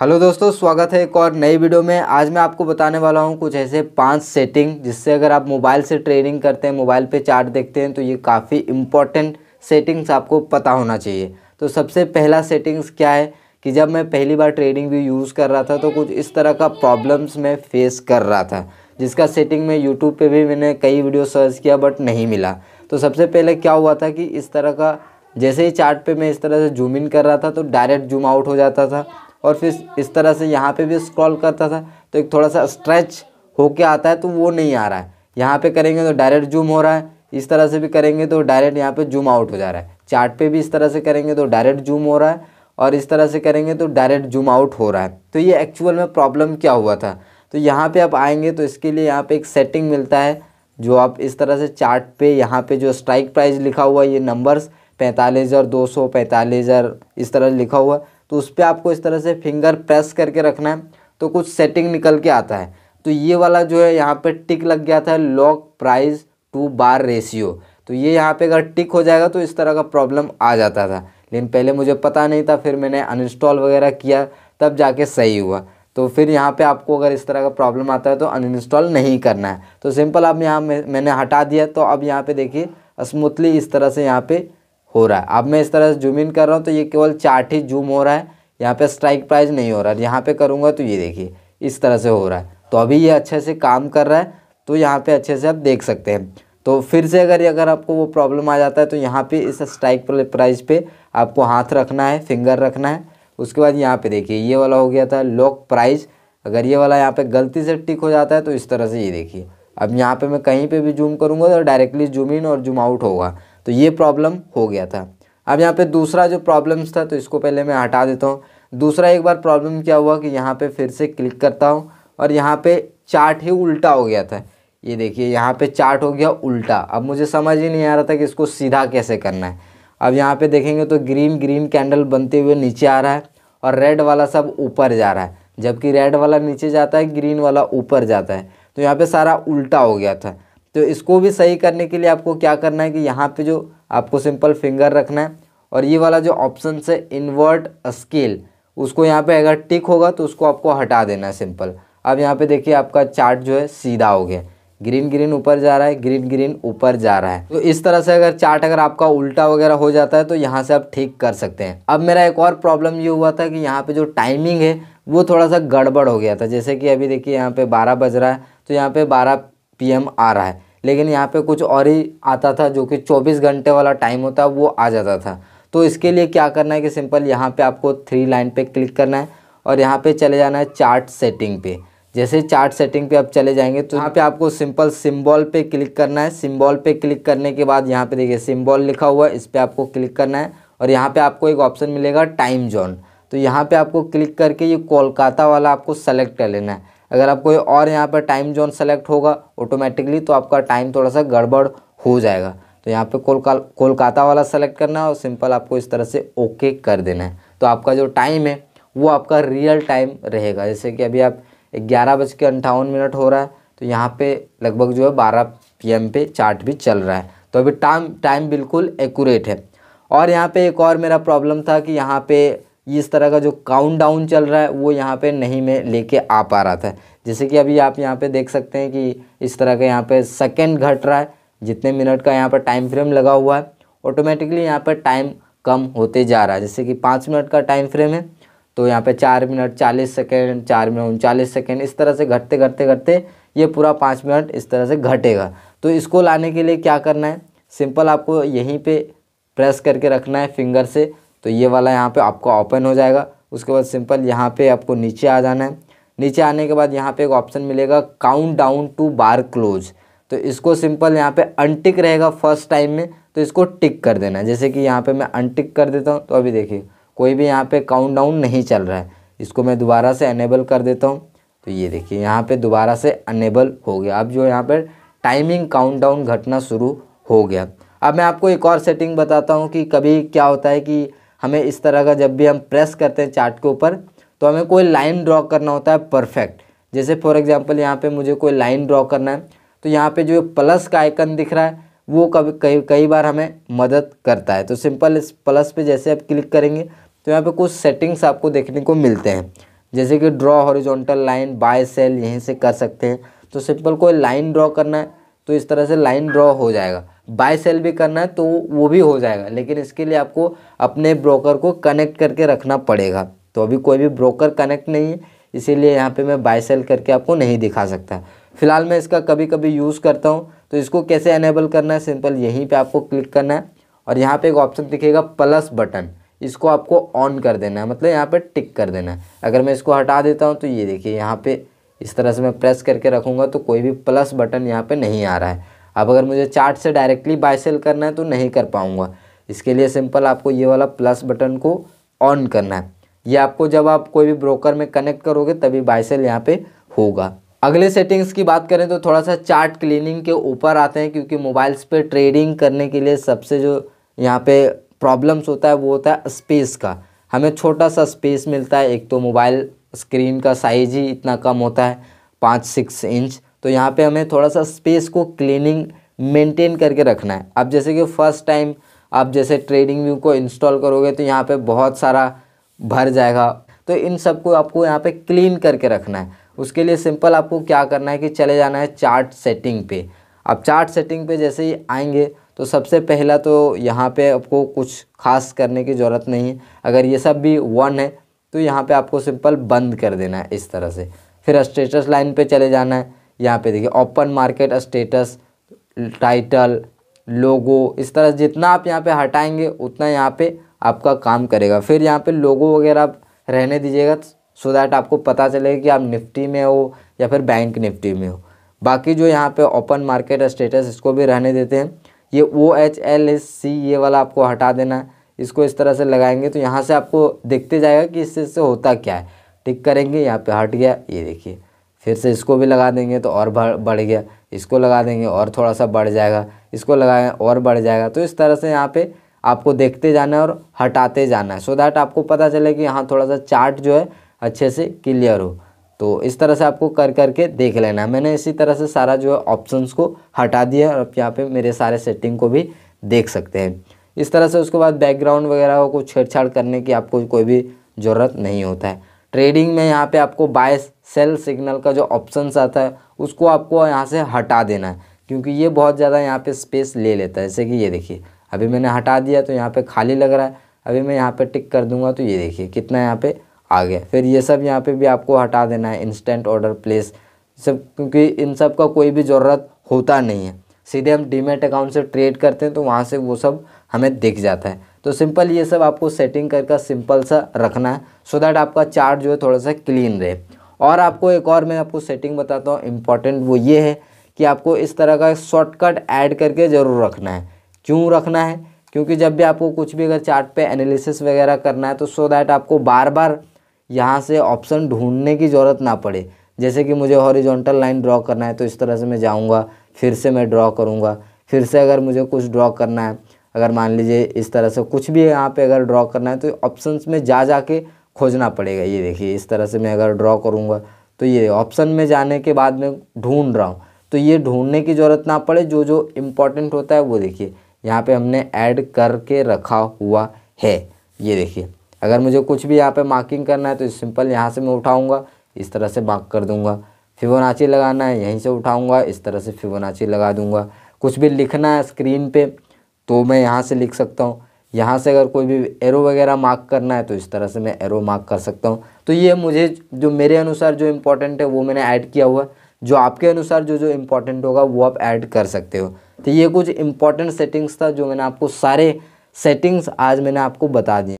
hello दोस्तों स्वागत है एक और नई वीडियो में आज मैं आपको बताने वाला हूं कुछ ऐसे पांच सेटिंग जिससे अगर आप मोबाइल से ट्रेनिंग करते हैं मोबाइल पे चार्ट देखते हैं तो ये काफ़ी इम्पॉर्टेंट सेटिंग्स आपको पता होना चाहिए तो सबसे पहला सेटिंग्स क्या है कि जब मैं पहली बार ट्रेडिंग भी यूज़ कर रहा था तो कुछ इस तरह का प्रॉब्लम्स मैं फेस कर रहा था जिसका सेटिंग में यूट्यूब पर भी मैंने कई वीडियो सर्च किया बट नहीं मिला तो सबसे पहले क्या हुआ था कि इस तरह का जैसे ही चार्ट पे मैं इस तरह से जूम इन कर रहा था तो डायरेक्ट जूम आउट हो जाता था और फिर इस तरह से यहाँ पे भी स्क्रॉल करता था तो एक थोड़ा सा स्ट्रेच होके आता है तो वो नहीं आ रहा है यहाँ पे करेंगे तो डायरेक्ट जूम हो रहा है इस तरह से भी करेंगे तो डायरेक्ट यहाँ पे जूम आउट हो जा रहा है चार्ट पे भी इस तरह से करेंगे तो डायरेक्ट जूम हो रहा है और इस तरह से करेंगे तो डायरेक्ट जूम आउट हो रहा है तो ये एक्चुअल में प्रॉब्लम क्या हुआ था तो यहाँ पर आप आएँगे तो इसके लिए यहाँ पर एक सेटिंग मिलता है जो आप इस तरह से चार्ट पे यहाँ पे जो स्ट्राइक प्राइस लिखा हुआ है ये नंबर्स पैंतालीस हज़ार दो सौ पैंतालीस हज़ार इस तरह लिखा हुआ तो उस पर आपको इस तरह से फिंगर प्रेस करके रखना है तो कुछ सेटिंग निकल के आता है तो ये वाला जो है यहाँ पे टिक लग गया था lock price to bar ratio तो ये यहाँ पे अगर टिक हो जाएगा तो इस तरह का प्रॉब्लम आ जाता था लेकिन पहले मुझे पता नहीं था फिर मैंने अनइंस्टॉल वगैरह किया तब जाके सही हुआ तो फिर यहाँ पे आपको अगर इस तरह का प्रॉब्लम आता है तो अनइंस्टॉल नहीं करना है तो सिंपल अब यहाँ मैंने हटा दिया तो अब यहाँ पर देखिए स्मूथली इस तरह से यहाँ पर हो रहा है अब मैं इस तरह से जूम इन कर रहा हूँ तो ये केवल चार्ट ही जूम हो रहा है यहाँ पे स्ट्राइक प्राइस नहीं हो रहा है यहाँ पे करूँगा तो ये देखिए इस तरह से हो रहा है तो अभी ये अच्छे से काम कर रहा है तो यहाँ पे अच्छे से आप देख सकते हैं तो फिर से अगर अगर आपको वो प्रॉब्लम आ जाता है तो यहाँ पे इस स्ट्राइक प्राइस पे आपको हाथ रखना है फिंगर रखना है उसके बाद यहाँ पे देखिए ये वाला हो गया था लॉक प्राइज अगर ये वाला यहाँ पे गलती से टिक हो जाता है तो इस तरह से ये देखिए अब यहाँ पे मैं कहीं पे भी जूम करूँगा तो डायरेक्टली जूम इन और जूम आउट होगा तो ये प्रॉब्लम हो गया था अब यहाँ पे दूसरा जो प्रॉब्लम्स था तो इसको पहले मैं हटा देता हूँ दूसरा एक बार प्रॉब्लम क्या हुआ कि यहाँ पे फिर से क्लिक करता हूँ और यहाँ पे चार्ट ही उल्टा हो गया था ये देखिए यहाँ पे चार्ट हो गया उल्टा अब मुझे समझ ही नहीं आ रहा था कि इसको सीधा कैसे करना है अब यहाँ पर देखेंगे तो ग्रीन ग्रीन कैंडल बनते हुए नीचे आ रहा है और रेड वाला सब ऊपर जा रहा है जबकि रेड वाला नीचे जाता है ग्रीन वाला ऊपर जाता है तो यहाँ पर सारा उल्टा हो गया था तो इसको भी सही करने के लिए आपको क्या करना है कि यहाँ पे जो आपको सिंपल फिंगर रखना है और ये वाला जो ऑप्शन है इन्वर्ट स्केल उसको यहाँ पे अगर टिक होगा तो उसको आपको हटा देना है सिंपल अब यहाँ पे देखिए आपका चार्ट जो है सीधा हो गया ग्रीन ग्रीन ऊपर जा रहा है ग्रीन ग्रीन ऊपर जा रहा है तो इस तरह से अगर चार्ट अगर आपका उल्टा वगैरह हो जाता है तो यहाँ से आप ठीक कर सकते हैं अब मेरा एक और प्रॉब्लम ये हुआ था कि यहाँ पे जो टाइमिंग है वो थोड़ा सा गड़बड़ हो गया था जैसे कि अभी देखिए यहाँ पे 12 बज रहा है तो यहाँ पे 12 पीएम आ रहा है लेकिन यहाँ पे कुछ और ही आता था जो कि 24 घंटे वाला टाइम होता वो आ जाता था तो इसके लिए क्या करना है कि सिंपल यहाँ पे आपको थ्री लाइन पे क्लिक करना है और यहाँ पे चले जाना है चार्ट सेटिंग पे जैसे चार्ट सेटिंग पे आप चले जाएंगे तो यहाँ पे आपको सिंपल सिम्बॉल पे क्लिक करना है सिम्बॉल पे क्लिक करने के बाद यहाँ पे देखिए सिम्बॉल लिखा हुआ है इस पर आपको क्लिक करना है और यहाँ पर आपको एक ऑप्शन मिलेगा टाइम जोन तो यहाँ पर आपको क्लिक करके ये कोलकाता वाला आपको सेलेक्ट कर लेना है अगर आप कोई और यहाँ पर टाइम जोन सेलेक्ट होगा ऑटोमेटिकली तो आपका टाइम थोड़ा सा गड़बड़ हो जाएगा तो यहाँ पे कोलका कोलकाता वाला सेलेक्ट करना है और सिंपल आपको इस तरह से ओके कर देना है तो आपका जो टाइम है वो आपका रियल टाइम रहेगा जैसे कि अभी आप ग्यारह बज के अंठावन मिनट हो रहा है तो यहाँ पे लगभग जो है बारह पीएम पे चार्ट भी चल रहा है तो अभी टाइम टाइम बिल्कुल एकूरेट है और यहाँ पे एक और मेरा प्रॉब्लम था कि यहाँ पर इस तरह का जो काउंट डाउन चल रहा है वो यहाँ पे नहीं मैं लेके आ पा रहा था जैसे कि अभी आप यहाँ पे देख सकते हैं कि इस तरह का यहाँ पे सेकंड घट रहा है जितने मिनट का यहाँ पर टाइम फ्रेम लगा हुआ है ऑटोमेटिकली यहाँ पर टाइम कम होते जा रहा है जैसे कि पाँच मिनट का टाइम फ्रेम है तो यहाँ पर चार मिनट चालीस सेकेंड चार मिनट उनचालीस सेकेंड इस तरह से घटते घटते घटते ये पूरा पाँच मिनट इस तरह से घटेगा तो इसको लाने के लिए क्या करना है सिंपल आपको यहीं पे प्रेस करके रखना है फिंगर से तो ये वाला यहाँ पे आपका ओपन हो जाएगा उसके बाद सिंपल यहाँ पे आपको नीचे आ जाना है नीचे आने के बाद यहाँ पे एक ऑप्शन मिलेगा countdown to bar close तो इसको सिंपल यहाँ पे अनटिक रहेगा फर्स्ट टाइम में तो इसको टिक कर देना है जैसे कि यहाँ पे मैं अनटिक कर देता हूँ तो अभी देखिए कोई भी यहाँ पे काउंट डाउन नहीं चल रहा है इसको मैं दोबारा से अनेबल कर देता हूँ तो ये देखिए यहाँ पे दोबारा से अनेबल हो गया अब जो यहाँ पर टाइमिंग काउंट डाउन घटना शुरू हो गया अब मैं आपको एक और सेटिंग बताता हूँ कि कभी क्या होता है कि हमें इस तरह का जब भी हम प्रेस करते हैं चार्ट के ऊपर तो हमें कोई लाइन ड्रॉ करना होता है परफेक्ट जैसे फॉर एग्जांपल यहाँ पे मुझे कोई लाइन ड्रॉ करना है तो यहाँ पे जो प्लस का आइकन दिख रहा है वो कभी कई कई बार हमें मदद करता है तो सिंपल इस प्लस पे जैसे आप क्लिक करेंगे तो यहाँ पे कुछ सेटिंग्स आपको देखने को मिलते हैं जैसे कि draw horizontal line buy sell यहीं से कर सकते हैं तो सिंपल कोई लाइन ड्रॉ करना है तो इस तरह से लाइन ड्रॉ हो जाएगा बाय सेल भी करना है तो वो भी हो जाएगा लेकिन इसके लिए आपको अपने ब्रोकर को कनेक्ट करके रखना पड़ेगा तो अभी कोई भी ब्रोकर कनेक्ट नहीं है इसीलिए यहाँ पे मैं बाय सेल करके आपको नहीं दिखा सकता फ़िलहाल मैं इसका कभी कभी यूज़ करता हूँ तो इसको कैसे एनेबल करना है सिंपल यहीं पर आपको क्लिक करना है और यहाँ पर एक ऑप्शन दिखेगा प्लस बटन इसको आपको ऑन कर देना है मतलब यहाँ पर टिक कर देना है अगर मैं इसको हटा देता हूँ तो ये देखिए यहाँ पे इस तरह से मैं प्रेस करके रखूँगा तो कोई भी प्लस बटन यहाँ पर नहीं आ रहा है अब अगर मुझे चार्ट से डायरेक्टली बाय सेल करना है तो नहीं कर पाऊँगा इसके लिए सिंपल आपको ये वाला प्लस बटन को ऑन करना है ये आपको जब आप कोई भी ब्रोकर में कनेक्ट करोगे तभी बाय सेल यहाँ पे होगा अगले सेटिंग्स की बात करें तो थोड़ा सा चार्ट क्लीनिंग के ऊपर आते हैं क्योंकि मोबाइल्स पे ट्रेडिंग करने के लिए सबसे जो यहाँ पे प्रॉब्लम्स होता है वो होता है स्पेस का हमें छोटा सा स्पेस मिलता है एक तो मोबाइल स्क्रीन का साइज ही इतना कम होता है पाँच सिक्स इंच तो यहाँ पे हमें थोड़ा सा स्पेस को क्लीनिंग मेंटेन करके रखना है अब जैसे कि फर्स्ट टाइम आप जैसे ट्रेडिंग व्यू को इंस्टॉल करोगे तो यहाँ पे बहुत सारा भर जाएगा तो इन सब को आपको यहाँ पे क्लीन करके रखना है उसके लिए सिंपल आपको क्या करना है कि चले जाना है चार्ट सेटिंग पे अब चार्ट सेटिंग पे जैसे ही आएंगे तो सबसे पहला तो यहाँ पे आपको कुछ खास करने की ज़रूरत नहीं है अगर ये सब भी वन है तो यहाँ पे आपको सिंपल बंद कर देना है इस तरह से फिर स्टेटस लाइन पे चले जाना है यहाँ पे देखिए open market status title logo इस तरह जितना आप यहाँ पे हटाएंगे उतना यहाँ पे आपका काम करेगा फिर यहाँ पे लोगो वगैरह आप रहने दीजिएगा सो दैट आपको पता चलेगा कि आप निफ्टी में हो या फिर बैंक निफ्टी में हो बाकी जो यहाँ पे ओपन मार्केट स्टेटस इसको भी रहने देते हैं ये O H L S C ये वाला आपको हटा देना है इसको इस तरह से लगाएंगे तो यहाँ से आपको देखते जाएगा कि इससे होता क्या है टिक करेंगे यहाँ पे हट गया ये देखिए फिर से इसको भी लगा देंगे तो और बढ़ गया इसको लगा देंगे और थोड़ा सा बढ़ जाएगा इसको लगाएं और बढ़ जाएगा तो इस तरह से यहाँ पे आपको देखते जाना है और हटाते जाना है सो so दैट आपको पता चले कि यहाँ थोड़ा सा चार्ट जो है अच्छे से क्लियर हो तो इस तरह से आपको कर करके देख लेना है मैंने इसी तरह से सारा जो है ऑप्शंस को हटा दिया और आप यहाँ पे मेरे सारे सेटिंग को भी देख सकते हैं इस तरह से उसके बाद बैकग्राउंड वगैरह को छेड़छाड़ करने की आपको कोई भी ज़रूरत नहीं होता है ट्रेडिंग में यहाँ पे आपको बाय सेल सिग्नल का जो ऑप्शन आता है उसको आपको यहाँ से हटा देना है क्योंकि ये बहुत ज़्यादा यहाँ पे स्पेस ले लेता है जैसे कि ये देखिए अभी मैंने हटा दिया तो यहाँ पे खाली लग रहा है अभी मैं यहाँ पे टिक कर दूंगा तो ये देखिए कितना यहाँ पे आ गया फिर ये सब यहाँ पे भी आपको हटा देना है इंस्टेंट ऑर्डर प्लेस सब क्योंकि इन सब का कोई भी ज़रूरत होता नहीं है सीधे हम डीमेट अकाउंट से ट्रेड करते हैं तो वहाँ से वो सब हमें दिख जाता है तो सिंपल ये सब आपको सेटिंग कर सिंपल सा रखना है सो so दैट आपका चार्ट जो है थोड़ा सा क्लीन रहे और आपको एक और मैं आपको सेटिंग बताता हूँ इम्पॉर्टेंट वो ये है कि आपको इस तरह का शॉर्टकट ऐड करके ज़रूर रखना है क्यों रखना है क्योंकि जब भी आपको कुछ भी अगर चार्ट पे एनालिसिस वगैरह करना है तो सो दैट आपको बार बार यहाँ से ऑप्शन ढूंढने की ज़रूरत ना पड़े जैसे कि मुझे हॉरिजॉन्टल लाइन ड्रॉ करना है तो इस तरह से मैं जाऊँगा फिर से मैं ड्रॉ करूँगा फिर से अगर मुझे कुछ ड्रॉ करना है अगर मान लीजिए इस तरह से कुछ भी यहाँ पे अगर ड्रॉ करना है तो ऑप्शंस में जा जा के खोजना पड़ेगा ये देखिए इस तरह से मैं अगर ड्रॉ करूँगा तो ये ऑप्शन में जाने के बाद में ढूंढ रहा हूँ तो ये ढूंढने की ज़रूरत ना पड़े जो जो इम्पोर्टेंट होता है वो देखिए यहाँ पर हमने ऐड करके रखा हुआ है ये देखिए अगर मुझे कुछ भी यहाँ पर मार्किंग करना है तो सिंपल यहाँ से मैं उठाऊँगा इस तरह से मार्क कर दूँगा फिवोनाची लगाना है यहीं से उठाऊँगा इस तरह से फिवोनाची लगा दूँगा कुछ भी लिखना है स्क्रीन पे तो मैं यहाँ से लिख सकता हूँ यहाँ से अगर कोई भी एरो वगैरह मार्क करना है तो इस तरह से मैं एरो मार्क कर सकता हूँ तो ये मुझे जो मेरे अनुसार जो इम्पोर्टेंट है वो मैंने ऐड किया हुआ है जो आपके अनुसार जो जो इम्पोर्टेंट होगा वो आप ऐड कर सकते हो तो ये कुछ इम्पोर्टेंट सेटिंग्स था जो मैंने आपको सारे सेटिंग्स आज मैंने आपको बता दिए